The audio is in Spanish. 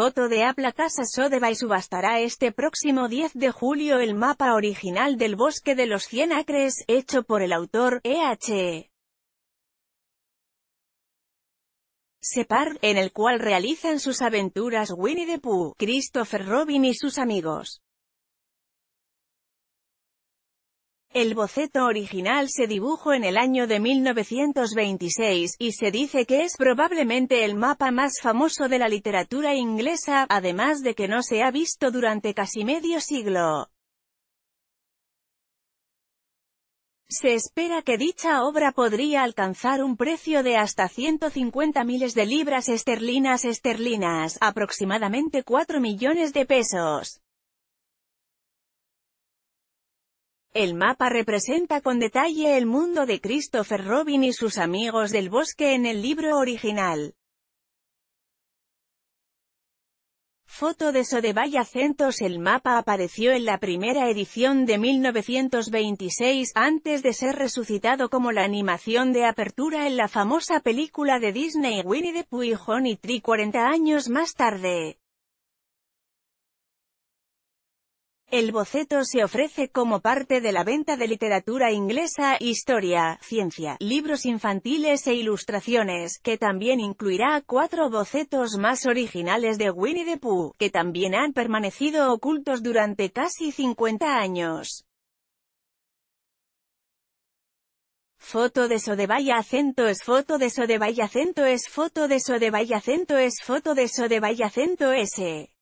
foto de Apla Casa Sodeba y subastará este próximo 10 de julio el mapa original del Bosque de los 100 Acres, hecho por el autor, E.H. Separ, en el cual realizan sus aventuras Winnie the Pooh, Christopher Robin y sus amigos. El boceto original se dibujó en el año de 1926, y se dice que es probablemente el mapa más famoso de la literatura inglesa, además de que no se ha visto durante casi medio siglo. Se espera que dicha obra podría alcanzar un precio de hasta 150 miles de libras esterlinas esterlinas, aproximadamente 4 millones de pesos. El mapa representa con detalle el mundo de Christopher Robin y sus amigos del bosque en el libro original. Foto de Sodevaya Centos El mapa apareció en la primera edición de 1926 antes de ser resucitado como la animación de apertura en la famosa película de Disney Winnie the Pooh y Honey Tree 40 años más tarde. El boceto se ofrece como parte de la venta de literatura inglesa, historia, ciencia, libros infantiles e ilustraciones, que también incluirá cuatro bocetos más originales de Winnie the Pooh, que también han permanecido ocultos durante casi 50 años. Foto de Sodebayacento acento es foto de Sodebayacento, acento es foto de Sodebayacento, acento es foto de Sodebayacento acento S.